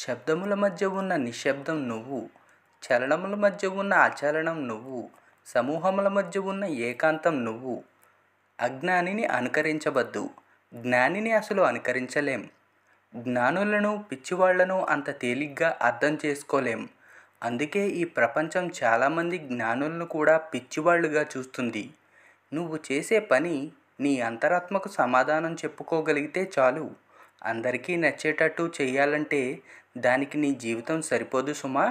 శబ్దముల మధ్య ఉన్న నిశ్శబ్దం నువ్వు చలనముల మధ్య ఉన్న అచలనం నువ్వు సమూహముల మధ్య ఉన్న ఏకాంతం నువ్వు అజ్ఞానిని అనుకరించవద్దు జ్ఞానిని అసలు అనుకరించలేం జ్ఞానులను పిచ్చివాళ్లను అంత తేలిగ్గా అర్థం చేసుకోలేం అందుకే ఈ ప్రపంచం చాలామంది జ్ఞానులను కూడా పిచ్చివాళ్లుగా చూస్తుంది నువ్వు చేసే పని నీ అంతరాత్మకు సమాధానం చెప్పుకోగలిగితే చాలు అందరికీ నచ్చేటట్టు చేయాలంటే దానికి నీ జీవితం సరిపోదు సుమా